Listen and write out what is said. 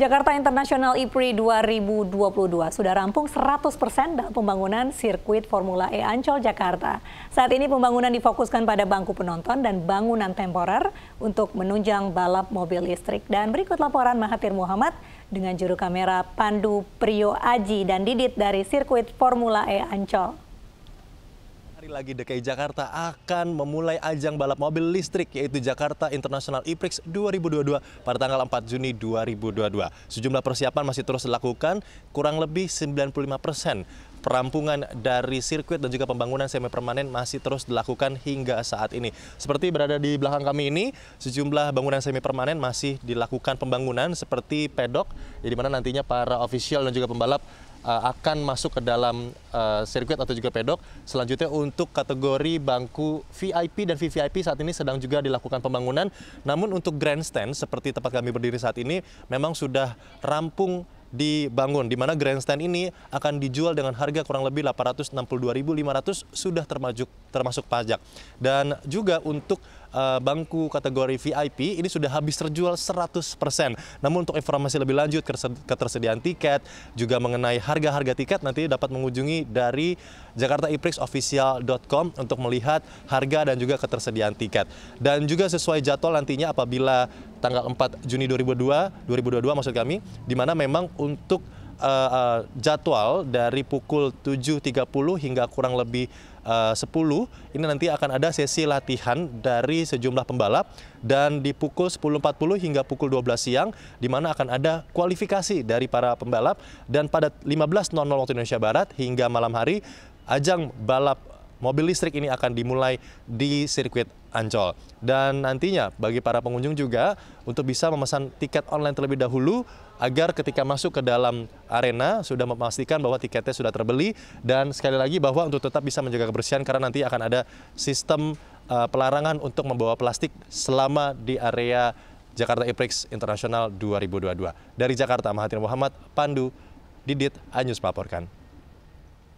Jakarta International IPRI 2022 sudah rampung 100% dalam pembangunan sirkuit Formula E Ancol Jakarta. Saat ini pembangunan difokuskan pada bangku penonton dan bangunan temporer untuk menunjang balap mobil listrik. Dan berikut laporan Mahathir Muhammad dengan juru kamera Pandu Prio Aji dan Didit dari sirkuit Formula E Ancol lagi DKI Jakarta akan memulai ajang balap mobil listrik yaitu Jakarta International E-Prix 2022 pada tanggal 4 Juni 2022. Sejumlah persiapan masih terus dilakukan, kurang lebih 95 persen perampungan dari sirkuit dan juga pembangunan semi permanen masih terus dilakukan hingga saat ini. Seperti berada di belakang kami ini, sejumlah bangunan semi permanen masih dilakukan pembangunan seperti pedok, di mana nantinya para ofisial dan juga pembalap uh, akan masuk ke dalam uh, atau juga pedok. Selanjutnya untuk kategori bangku VIP dan VVIP saat ini sedang juga dilakukan pembangunan. Namun untuk grandstand seperti tempat kami berdiri saat ini memang sudah rampung dibangun di mana grandstand ini akan dijual dengan harga kurang lebih 862.500 sudah termasuk termasuk pajak. Dan juga untuk uh, bangku kategori VIP ini sudah habis terjual 100%. Namun untuk informasi lebih lanjut ketersediaan tiket juga mengenai harga-harga tiket nanti dapat mengunjungi dari jakartaiprixofficial.com untuk melihat harga dan juga ketersediaan tiket. Dan juga sesuai jadwal nantinya apabila tanggal 4 Juni puluh 2022 maksud kami, di mana memang untuk uh, uh, jadwal dari pukul 7.30 hingga kurang lebih eh, uh, 10 ini nanti akan ada sesi latihan dari sejumlah pembalap dan di pukul 10.40 hingga pukul 12 siang di mana akan ada kualifikasi dari para pembalap dan pada 15.00 waktu Indonesia Barat hingga malam hari ajang balap mobil listrik ini akan dimulai di sirkuit Ancol. Dan nantinya bagi para pengunjung juga untuk bisa memesan tiket online terlebih dahulu agar ketika masuk ke dalam arena sudah memastikan bahwa tiketnya sudah terbeli dan sekali lagi bahwa untuk tetap bisa menjaga kebersihan karena nanti akan ada sistem uh, pelarangan untuk membawa plastik selama di area Jakarta Eprix Internasional 2022. Dari Jakarta, Mahathir Muhammad, Pandu, Didit, Anjus melaporkan.